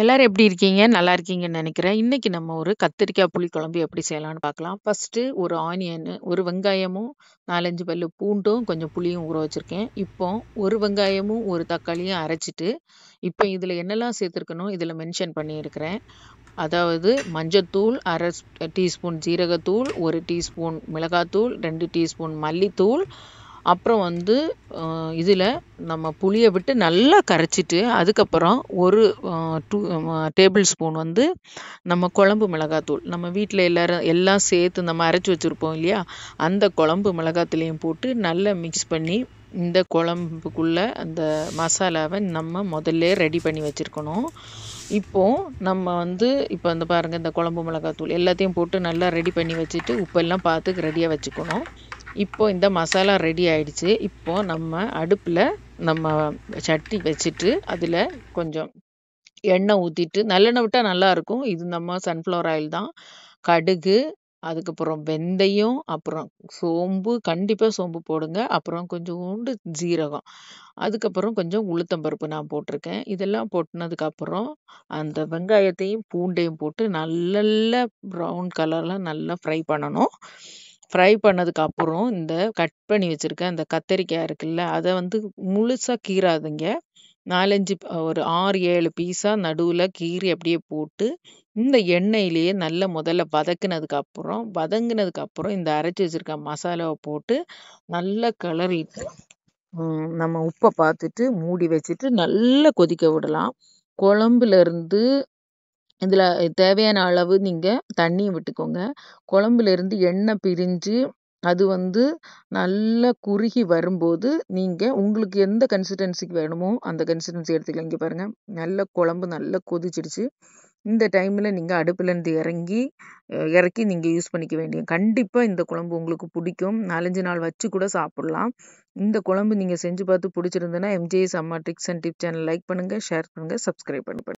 எல்லாரும் எப்படி இருக்கீங்க? நல்லா இருக்கீங்கன்னு நினைக்கிறேன் இன்னைக்கு நம்ம ஒரு கத்திரிக்காய் புளிக்குழம்பு எப்படி செய்யலாம்னு பார்க்கலாம். ஃபர்ஸ்ட்டு ஒரு ஆனியனு, ஒரு வெங்காயமும், நாலஞ்சு பல் பூண்டும், கொஞ்சம் புளியும் ஊற வச்சிருக்கேன். இப்போ ஒரு வெங்காயமும், ஒரு தக்காளியும் அரைச்சிட்டு இப்போ இதில் என்னெல்லாம் சேர்த்துருக்கணும், இதில் மென்ஷன் பண்ணியிருக்கிறேன். அதாவது மஞ்சத்தூள் அரை டீஸ்பூன் ஜீரகத்தூள், ஒரு டீஸ்பூன் மிளகாத்தூள், ரெண்டு டீஸ்பூன் மல்லித்தூள். அப்புறம் வந்து இதில் நம்ம புளியை விட்டு நல்லா கரைச்சிட்டு அதுக்கப்புறம் ஒரு டூ டேபிள் ஸ்பூன் வந்து நம்ம குழம்பு மிளகாத்தூள் நம்ம வீட்டில் எல்லோரும் எல்லாம் சேர்த்து நம்ம அரைச்சி வச்சுருப்போம் இல்லையா அந்த குழம்பு மிளகாத்தூளையும் போட்டு நல்லா மிக்ஸ் பண்ணி இந்த குழம்புக்குள்ளே அந்த மசாலாவை நம்ம முதல்ல ரெடி பண்ணி வச்சுருக்கணும் இப்போது நம்ம வந்து இப்போ வந்து பாருங்கள் இந்த குழம்பு மிளகாத்தூள் எல்லாத்தையும் போட்டு நல்லா ரெடி பண்ணி வச்சுட்டு உப்பெல்லாம் பார்த்து ரெடியாக வச்சுக்கணும் இப்போது இந்த மசாலா ரெடி ஆயிடுச்சு இப்போது நம்ம அடுப்பில் நம்ம சட்டி வச்சுட்டு அதில் கொஞ்சம் எண்ணெய் ஊற்றிட்டு நல்லெண்ணெய் விட்டால் நல்லாயிருக்கும் இது நம்ம சன்ஃப்ளவர் ஆயில் தான் கடுகு அதுக்கப்புறம் வெந்தயம் அப்புறம் சோம்பு கண்டிப்பாக சோம்பு போடுங்க அப்புறம் கொஞ்சோண்டு ஜீரகம் அதுக்கப்புறம் கொஞ்சம் உளுத்தம்பருப்பு நான் போட்டிருக்கேன் இதெல்லாம் போட்டினதுக்கப்புறம் அந்த வெங்காயத்தையும் பூண்டையும் போட்டு நல்ல ப்ரௌன் கலரில் நல்லா ஃப்ரை பண்ணணும் ஃப்ரை பண்ணதுக்கப்புறம் இந்த கட் பண்ணி வச்சுருக்க அந்த கத்தரிக்காய் இருக்குல்ல அதை வந்து முழுசாக கீறாதீங்க நாலஞ்சு ஒரு ஆறு ஏழு பீஸாக நடுவில் கீறி அப்படியே போட்டு இந்த எண்ணெயிலேயே நல்ல முதல்ல வதக்குனதுக்கப்புறம் வதங்கினதுக்கப்புறம் இந்த அரைச்சி வச்சுருக்க மசாலாவை போட்டு நல்லா கிளறிட்டு நம்ம உப்பை பார்த்துட்டு மூடி வச்சுட்டு நல்லா கொதிக்க விடலாம் குழம்புலேருந்து இதில் தேவையான அளவு நீங்கள் தண்ணி விட்டுக்கோங்க குழம்புலேருந்து எண்ணெய் பிரிஞ்சு அது வந்து நல்லா குறுகி வரும்போது நீங்கள் உங்களுக்கு எந்த கன்சிஸ்டன்சிக்கு வேணுமோ அந்த கன்சிஸ்டன்சி எடுத்துக்கலாம் இங்கே பாருங்கள் நல்ல குழம்பு நல்லா கொதிச்சிடுச்சு இந்த டைமில் நீங்கள் அடுப்புலேருந்து இறங்கி இறக்கி நீங்கள் யூஸ் பண்ணிக்க வேண்டிய கண்டிப்பாக இந்த குழம்பு உங்களுக்கு பிடிக்கும் நாலஞ்சு நாள் வச்சு கூட சாப்பிட்லாம் இந்த குழம்பு நீங்கள் செஞ்சு பார்த்து பிடிச்சிருந்ததுன்னா எம்ஜே சம்மா tricks and tip channel like பண்ணுங்கள் ஷேர் பண்ணுங்கள் சப்ஸ்கிரைப் பண்ணுங்கள்